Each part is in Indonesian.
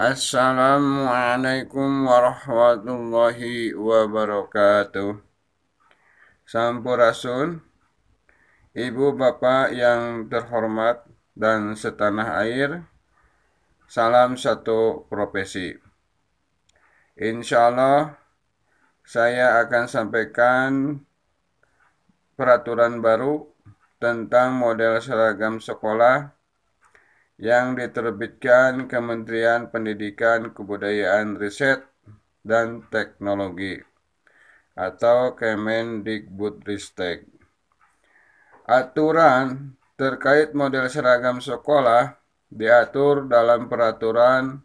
Assalamualaikum warahmatullahi wabarakatuh. Sampurasun, Ibu Bapak yang terhormat dan setanah air, salam satu profesi. Insyaallah saya akan sampaikan peraturan baru tentang model seragam sekolah yang diterbitkan Kementerian Pendidikan, Kebudayaan, Riset, dan Teknologi atau Kemendikbudristek. Aturan terkait model seragam sekolah diatur dalam peraturan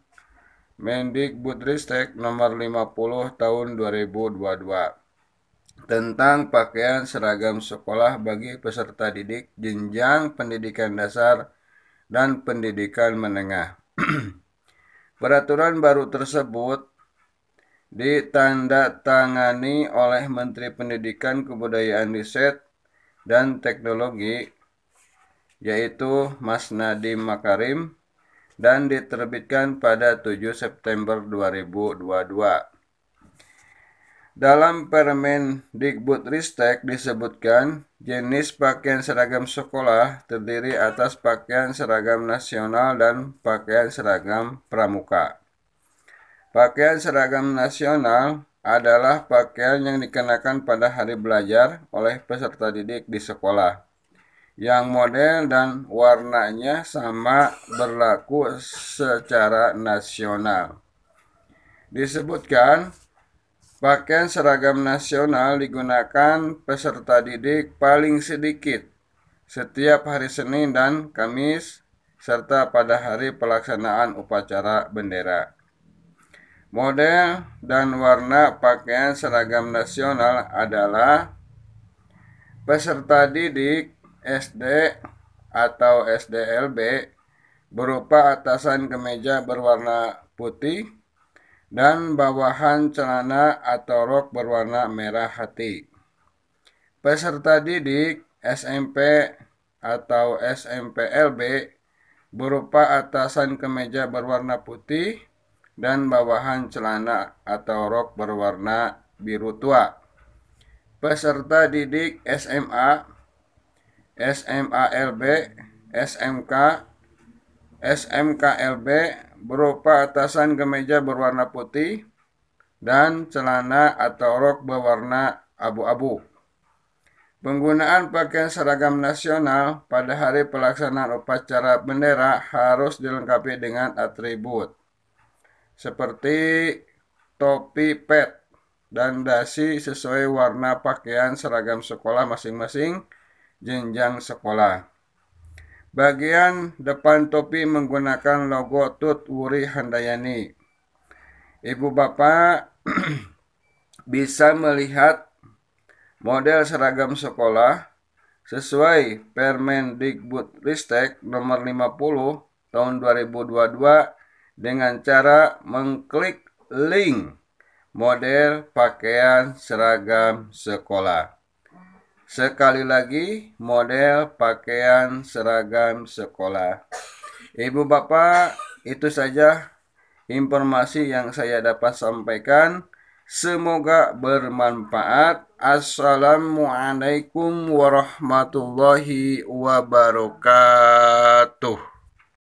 Mendikbudristek nomor 50 tahun 2022 tentang pakaian seragam sekolah bagi peserta didik jenjang pendidikan dasar dan pendidikan menengah. Peraturan baru tersebut ditandatangani oleh Menteri Pendidikan Kebudayaan Riset dan Teknologi yaitu Mas Nadiem Makarim dan diterbitkan pada 7 September 2022. Dalam Permen Dikbud Ristek disebutkan jenis pakaian seragam sekolah terdiri atas pakaian seragam nasional dan pakaian seragam pramuka. Pakaian seragam nasional adalah pakaian yang dikenakan pada hari belajar oleh peserta didik di sekolah yang model dan warnanya sama berlaku secara nasional. Disebutkan Pakaian seragam nasional digunakan peserta didik paling sedikit setiap hari Senin dan Kamis serta pada hari pelaksanaan upacara bendera. Model dan warna pakaian seragam nasional adalah peserta didik SD atau SDLB berupa atasan kemeja berwarna putih dan bawahan celana atau rok berwarna merah hati. Peserta didik SMP atau SMPLB berupa atasan kemeja berwarna putih dan bawahan celana atau rok berwarna biru tua. Peserta didik SMA, SMALB, SMK, SMKLB berupa atasan kemeja berwarna putih dan celana atau rok berwarna abu-abu. Penggunaan pakaian seragam nasional pada hari pelaksanaan upacara bendera harus dilengkapi dengan atribut seperti topi pet dan dasi sesuai warna pakaian seragam sekolah masing-masing jenjang sekolah. Bagian depan topi menggunakan logo Tut Wuri Handayani. Ibu bapak bisa melihat model seragam sekolah sesuai Permendikbudristek nomor 50 tahun 2022 dengan cara mengklik link model pakaian seragam sekolah. Sekali lagi, model pakaian seragam sekolah. Ibu bapak, itu saja informasi yang saya dapat sampaikan. Semoga bermanfaat. Assalamualaikum warahmatullahi wabarakatuh.